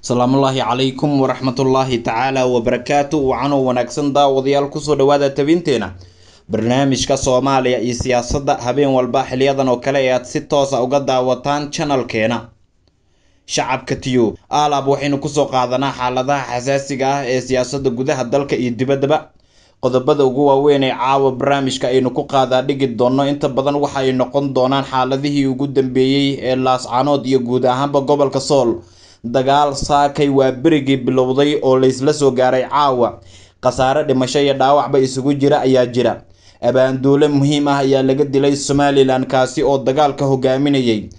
salaamullaahi calaykum waraxmatullaahi tacaala wabarakaatu wacanoo wanaagsan daawadayaal kusoo dhawaada tabinteena barnaamijka soomaaliya iyo siyaasadda habeen walba xiliyadan oo kale ee aad si toosa ah uga daawataan janalkeena shacabka tiyo aalaab waxaynu kusoo qaadanaa xaaladaha xasaasiga ah ee siyaasadda gudaha dalka iyo dibaddaba qodobada ugu waaweyn ee caawa barnaamijka aynu ku qaadaa dhigi doonno inta badan waxa ay noqon doonaan xaaladihii ugu dambeeyey ee laascanood iyo guud ahaanba gobolka sool dagaal saakay waa berigii bilowday oo laysla soo gaaray caawa khasaare dhimasho iyo dhaawacba isugu jira ayaa jira abaanduule muhiim ah ayaa laga dilay somalilan kaasi oo dagaalka hogaaminayay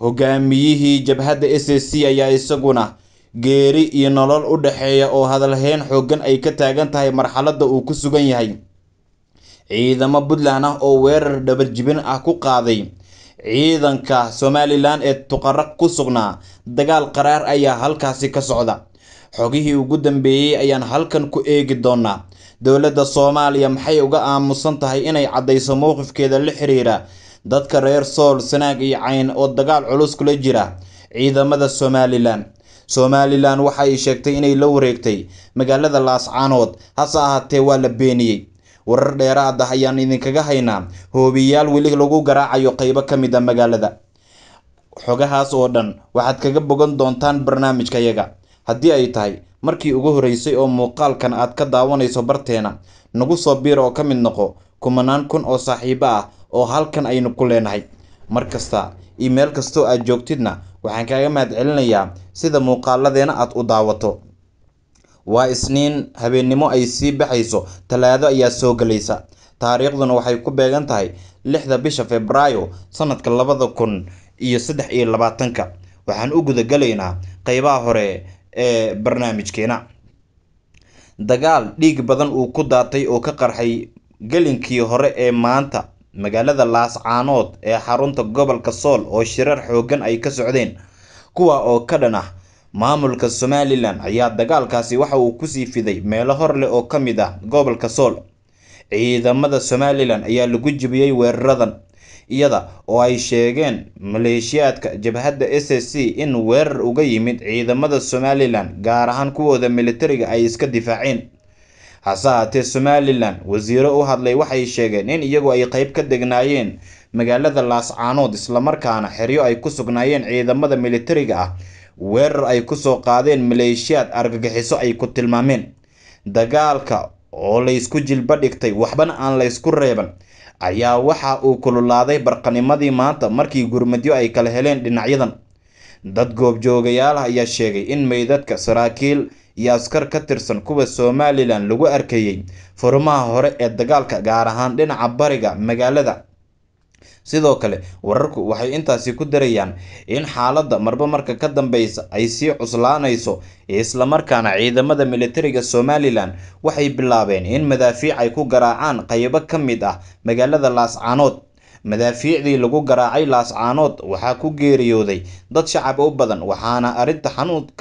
hogaamiyihii jabhadda s a c ayaa isaguna geeri iyo nolol u dhexeeya oo hadalheyn xooggan ay ka taagan tahay marxaladda uu ku sugan yahay ciidamo puntland ah oo weerar dhabarjibin ah ku qaaday ciidanka somalilan ee tuqara ku sugnaa dagaal qaraar ayaa halkaasi ka socda xogihii ugu dambeeyey ayaan halkan ku eegi doonaa dowladda soomaaliya maxay uga aamusan tahay inay caddayso mowqifkeeda la xiriira dadka reer sool sanaag iyo cayn oo dagaal culus kula jira ciidamada somalilan somalilan waxa ay sheegtay inay la wareegtay magaalada laascaanood hase ahaatee waa la beeniyey warar dheeraad ah ayaan idinkaga haynaa hoobiyayaal weli lagu garaacayo qaybo ka mid a ah magaalada xogahaas oo dhan waxaad kaga bogan doontaan barnaamijkayaga haddii ay tahay markii ugu horeysay oo muuqaalkan aad ka daawanayso barteena nagu soo biir oo ka mid noqo kumanaan kun oo saaxiibo ah oo halkan aynu ku leenahay mar kasta iyo meel kastoo aad joogtidna waxaan kaaga mahad celinayaa sida muuqaaladeena aad u daawato Waa Isniin, habeennimo ay sii baxayso, Talaado ayaa soo galaysa. Taariikhduna waxay ku beegan tahay lixda bisha Febraayo sanadka labada kun iyo saddex iyo labaatanka. Waxaan u guda qaybaha hore ee barnaamijkeena. Dagaal dhiig badan uu ku daatay oo ka qarxay gelinkii hore ee maanta magaalada Laascaanood ee xarunta gobolka Sool oo shirar xooggan ay ka socdeen, kuwa oo ka dhan ah maamulka somalilan ayaa dagaalkaasi waxa uu kusii fiday meelo hor leh oo ka mid ah gobolka sool ciidamada somalilan ayaa lagu jibiyey weeraradan iyada oo ay sheegeen maleeshiyaadka jabhadda s s c in weerar uga yimid ciidamada somalilan gaar ahaan kuwooda militariga ay iska difaaceen hase haatee somalilan wasiiro u hadlay waxay sheegeen in iyagu ay qayb ka degnaayeen magaalada laascaanood islamarkaana xeryo ay ku sugnaayeen ciidamada militariga ah weerar ay ku soo qaadeen maleeshiyaad argagixiso ay ku tilmaameen dagaalka oo laysku jilba dhigtay waxbana aan laysku reeban ayaa waxa uu kululaaday barqanimadii maanta markii gurmadyo ay kala heleen dhinacyadan dad goobjoogayaalah ayaa sheegay in meydadka saraakiil iyo askar ka tirsan kuwa somalilan lagu arkeeyey furmaha hore ee dagaalka gaar ahaan dhinaca bariga magaalada sidoo kale wararku waxay intaasi ku darayaan in xaaladda marba marka ka dambeysa ay sii cuslaanayso islamarkaana ciidamada militariga somalilan waxay bilaabeen in madaafiic ay ku garaacaan qaybo ka mid ah magaalada laascaanood madaafiicdii lagu garaacay laascaanood waxaa ku geeriyooday dad shacab u badan waxaana arrinta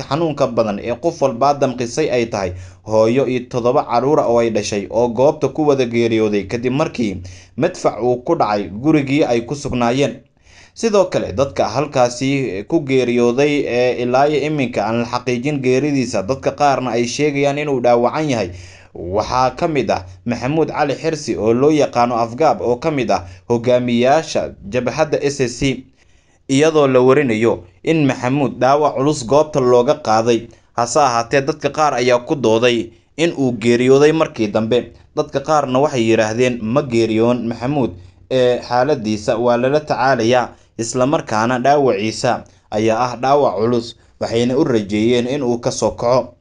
xanuunka badan ee qof walbaa damqisay ay tahay hooyo iyo toddoba caruura oo ay dhashay oo goobta ku wada geeriyooday kadib markii madfac uu ku dhacay gurigii ay ku sugnaayeen sidoo kale dadka halkaasi ku geeriyooday ee ilaayo iminka aan la xaqiijin geeridiisa dadka qaarna ay sheegayaan inuu dhaawacan yahay waxaa ka mid ah maxamuud cali xirsi oo loo yaqaano afgaab oo ka mid ah hogaamiyaasha jabhadda s s c iyadoo la warinayo in maxamuud dhaawac culus goobta looga qaaday hase ahaatee dadka qaar ayaa ku dooday in uu geeriyooday markii dambe dadka qaarna waxay yidhaahdeen ma geeriyoon maxamuud ee xaaladiisa waa lala tacaalayaa islamarkaana dhaawaciisa ayaa ah dhaawac culus waxayna u rajeeyeen inuu kasoo kaco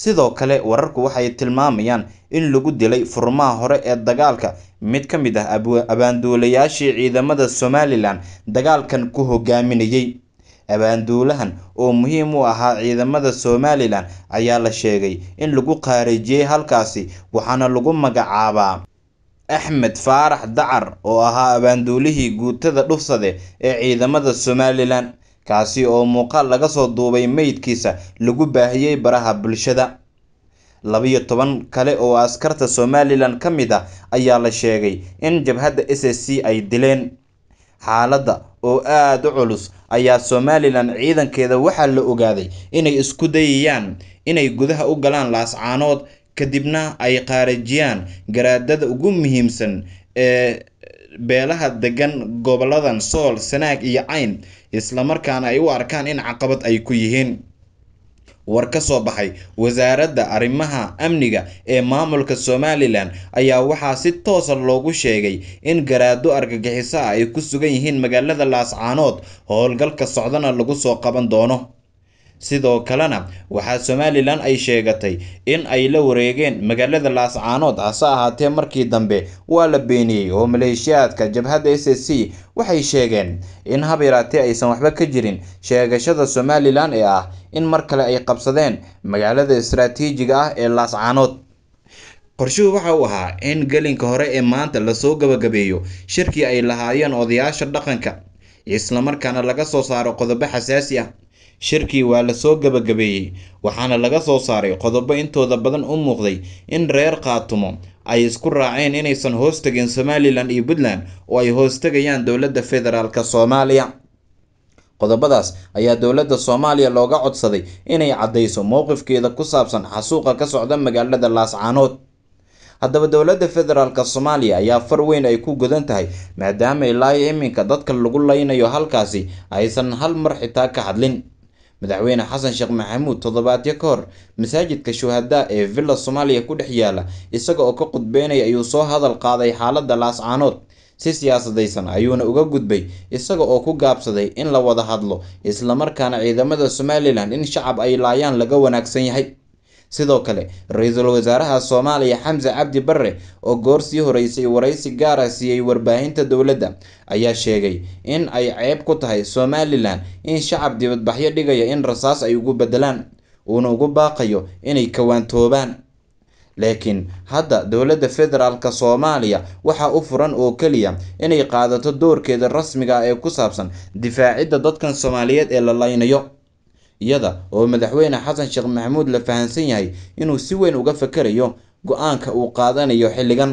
sidoo kale wararku waxay tilmaamayaan in lagu dilay furmaha hore ee dagaalka mid ka mid ah abaanduulayaashii ciidamada somalilan dagaalkan ku hogaaminayay abaanduulahan oo muhiim u ahaa ciidamada somalilan ayaa la sheegay in lagu qaarijiyey halkaasi waxaana lagu magacaabaa axmed faarax dacar oo ahaa abaanduulihii guutada dhufsade ee ciidamada somalilan kaasi oo muuqaal laga soo duubay meydkiisa lagu baahiyey baraha bulshada labiyo toban kale oo askarta somalilan ka mid ah ayaa la sheegay in jabhadda s s c ay dileen xaaladda oo aada u culus ayaa somalilan ciidankeeda waxaa la ogaaday inay isku dayayaan inay gudaha u galaan laascaanood kadibna ay qaarajiyaan garaadada ugu muhiimsan ee beelaha degan goboladan sool sanaag iyo cayn islamarkaana ay u arkaan in caqabad ay ku yihiin war ka soo baxay wasaaradda arrimaha amniga ee maamulka somalilan ayaa waxaa si toosa ah loogu sheegay in garaado argagixiso ah ay ku sugan yihiin magaalada laascaanood howlgalka socdana lagu soo qaban doono sidoo kalena waxaa somalilan ay sheegatay in ay la wareegeen magaalada laascaanood hase ahaatee markii dambe waa la beeniyey oo maleeshiyaadka jabhadda s s c waxay sheegeen in hab yaraatee aysan waxba ka jirin sheegashada somalilan ee ah in mar kale ay qabsadeen magaalada istraatiijiga ah ee laascaanood qorshuhu waxa uu ahaa in gelinka hore ee maanta lasoo gabagabeeyo shirkii ay lahaayeen odayaasha dhaqanka islamarkaana laga soo saaro qodobo xasaasi ah shirkii waa lasoo gabagabeeyey waxaana laga soo saaray qodobo intooda badan u muuqday in reer qaatumo ay isku raaceen inaysan hoos tegin somalilan iyo puntland oo ay hoostegayaan dowladda federaalka soomaaliya qodobadaas ayaa dowladda soomaaliya looga codsaday inay caddayso mowqifkeeda ku saabsan xasuuqa ka socda magaalada laascaanood haddaba dowladda federaalk soomaaliya ayaa far weyn ay ku godan tahay maadaama ilaa iminka dadka lagu laynayo halkaasi aysan hal mar xitaa ka hadlin madaxweyne xasan sheekh maxamuud toddobaadyo ka hor masaajidka shuhadaa ee villa soomaaliya ku dhex yaala isaga oo ka khudbeynaya ayuu soo hadal qaaday xaaladda laascaanood si siyaasadaysan ayuuna uga gudbay isaga oo ku gaabsaday in la wada hadlo islamarkaana ciidamada somalilan in shacab ay laayaan laga wanaagsan yahay sidoo kale ra-iisul wasaaraha soomaaliya xamse cabdi barre oo goor sii horeysay waraysi gaara ah siiyey warbaahinta dowladda ayaa sheegay in ay ceeb ku tahay somalilan in shacab dibadbaxyo dhigaya in rasaas ay ugu bedelaan uuna ugu baaqayo inay kawaantoobaan laakiin hadda dowladda federaalk soomaaliya waxaa u furan oo keliya inay qaadato doorkeeda rasmiga ah ee ku saabsan difaacidda dadkan soomaaliyeed ee la laynayo iyada oo madaxweyne xasan sheekh maxamuud la fahansan yahay inuu si weyn uga fakerayo go-aanka uu qaadanayo xilligan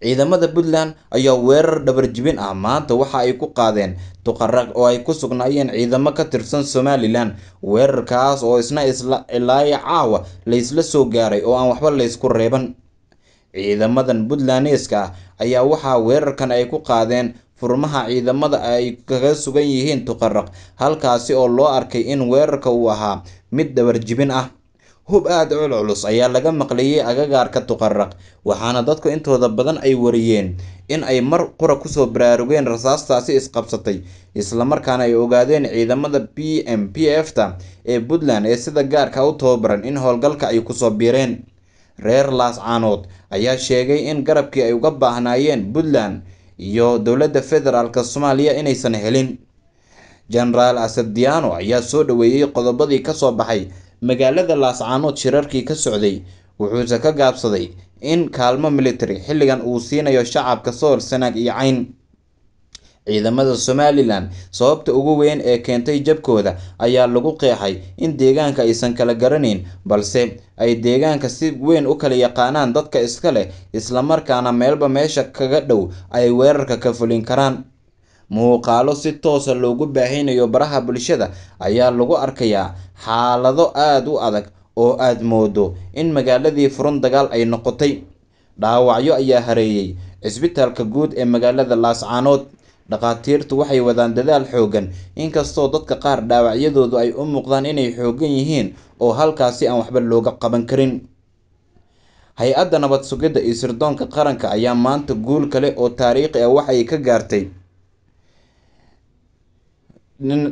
ciidamada puntland ayaa weerar dhabarjibin ah maanta waxa ay ku qaadeen duqaraq oo ay ku sugnaayeen ciidamo ka tirsan somalilan weerarkaas oo isna ilaaya caawa laysla soo gaaray oo aan waxba laysku reeban ciidamadan puntlandeeska ah ayaa waxaa weerarkan ay ku qaadeen furmaha ciidamada ay kaga sugan yihiin tuqaraq halkaasi oo loo arkay in weerarka uu ahaa mid dhabarjibin ah hub aada culculus ayaa laga maqlayay agagaarka tuqaraq waxaana dadku intooda badan ay wariyeen in ay mar qura kusoo baraarugeen rasaastaasi isqabsatay islamarkaana ay ogaadeen ciidamada b m p f ta ee puntland ee sida gaarka u tababaran in howlgalka ay kusoo biireen reer laascaanood ayaa sheegay in garabkii ay uga baahnaayeen puntland iyo dowladda federaalk soomaaliya inaysan helin genaraal asad ayaa soo dhoweeyey qodobadii kasoo baxay magaalada laascaanood shirarkii ka socday wuxuuse ka gaabsaday in kaalmo militari xilligan uu siinayo shacabka sool sanaag iyo cayn ciidamada somalilan sababta ugu weyn ee keentay jabkooda ayaa lagu qeexay in deegaanka aysan kala garanayn balse ay deegaanka si weyn u kala yaqaanaan dadka iska leh isla markaana meelba meesha kaga dhow ay weerarka ka fulin karaan muuqaalo si toosa ah loogu baahinayo baraha bulshada ayaa lagu arkayaa xaalado aada u adag oo aada moodo in magaaladii furun dagaal ay noqotay dhaawacyo ayaa hareeyey cisbitaalka guud ee magaalada laascaanood dhakhaatiirtu waxay wadaan dadaal xooggan inkastoo dadka qaar dhaawacyadoodu ay u muuqdaan inay xooggan yihiin oo halkaasi aan waxba looga qaban karin hay-adda nabad sugidda iyo sirdoonka qaranka ayaa maanta guul kale oo taariikhi ah waxay ka gaartay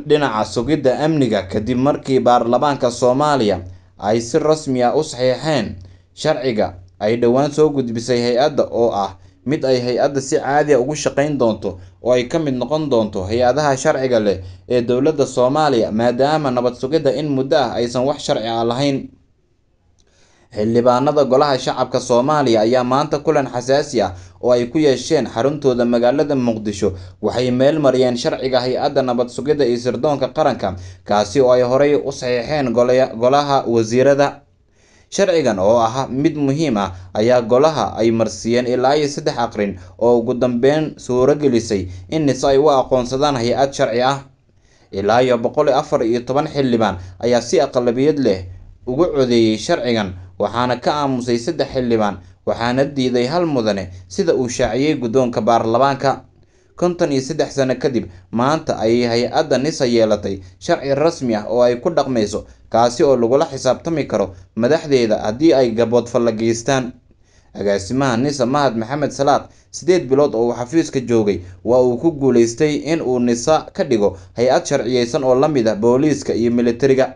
dhinaca sugidda amniga kadib markii baarlamaanka soomaaliya ay si rasmi ah u saxiixeen sharciga ay dhowaan soo gudbisay hay-adda oo ah mid ay hay-adda si caadi ah ugu shaqayn doonto oo ay ka mid noqon doonto hay-adaha sharciga leh ee dowladda soomaaliya maadaama nabad sugidda in muddo ah aysan wax sharci a ah lahayn xildhibaanada golaha shacabka soomaaliya ayaa maanta kulan xasaasi ah oo ay ku yeesheen xaruntooda magaalada muqdisho waxay meel mariyeen sharciga hay-adda nabad sugidda iyo sirdoonka qaranka kaasi oo ay horey u saxiixeen golaha wasiirada sharcigan oo ah mid muhiim ah ayaa golaha ay marsiiyeen ilaa iyo saddex aqrin oo ugu dambeyn suurogelisay in nise ay u aqoonsadaan hay-ad sharci ah ilaa iyo boqol afar iyo toban xildhibaan ayaa si aqlabiyad leh ugu codeeyey sharcigan waxaana ka aamusay saddex xildhibaan waxaana diiday hal mudane sida uu shaaciyey guddoonka baarlamaanka konton iyo saddex sano kadib maanta ayay hay-adda nisa yeelatay sharci rasmi ah oo ay ku dhaqmayso kaasi oo lagula xisaabtami karo madaxdeeda haddii ay gaboodfalla geystaan agaasimaha nisa mahad maxamed salaad siddeed bilood oo uu xafiiska joogay waa uu ku guulaystay in uu nisa ka dhigo hay-ad sharciyeysan oo la mid ah booliiska iyo militariga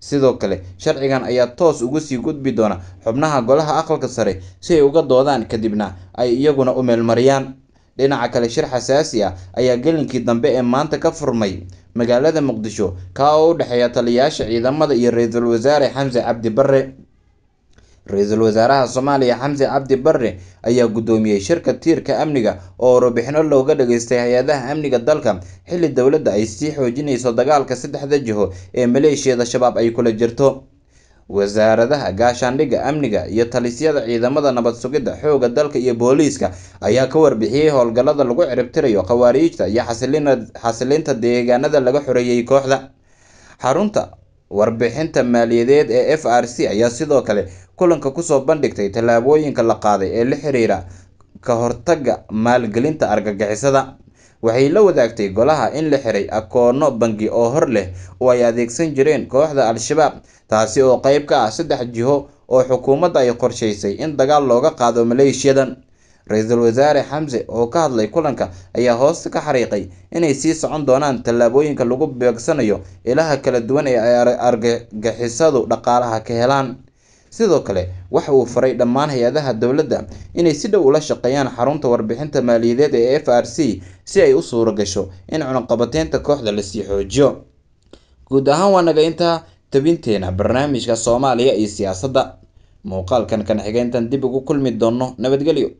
sidoo kale sharcigan ayaa toos ugu sii gudbi doona xubnaha golaha aqalka sare si ay uga doodaan kadibna ay iyaguna u meelmariyaan dhinaca kale shir xasaasi ah ayaa gelinkii dambe ee maanta ka furmay magaalada muqdisho kaa oo u dhexeeya taliyaasha ciidamada iyo ra-iisul wasaare xamse cabdi barre ra-iisul wasaaraha soomaaliya xamse cabdi barre ayaa guddoomiyey shirka tiirka amniga oo warbixino looga dhageystay hay-adaha amniga dalka xilli dowladda ay sii xoojinayso dagaalka saddexda jiho ee maleeshiyada shabaab ay kula jirto wasaaradaha gaashaandhigga amniga iyo talisyada ciidamada nabad sugidda xoogga dalka iyo booliiska ayaa ka warbixiyey howlgallada lagu ciribtirayo khawaariijta iyo xasilinta deegaanada laga xoreeyey kooxda xarunta warbixinta maaliyadeed ee f r c ayaa sidoo kale kulanka kusoo bandhigtay tallaabooyinka la qaaday ee la xiriira ka hortagga maalgelinta argagixisada waxay la wadaagtay golaha in la xiray akoonno bangi oo hor leh oo ay adeegsan jireen kooxda al-shabaab taasi oo qayb ka ah saddex jiho oo xukuumadda ay qorshaysay in dagaal looga qaado maleeshiyadan ra-iisul wasaare xamse oo ka hadlay kulanka ayaa hoosta ka xariiqay inay sii socon doonaan tallaabooyinka lagu beegsanayo ilaha kala duwan ee ay argagixisadu dhaqaalaha ka helaan sidoo kale waxa uu faray dhammaan hay-adaha dowladda inay si dhow ula shaqeeyaan xarunta warbixinta maaliyadeed ee f r c si ay u suura gasho in cunaqabateynta kooxda lasii xoojiyo guud ahaan waa naga intaa tabinteena barnaamijka soomaaliya iyo siyaasadda muuqaalkan kan xigeentan dib ugu kulmi doonno nabadgelyo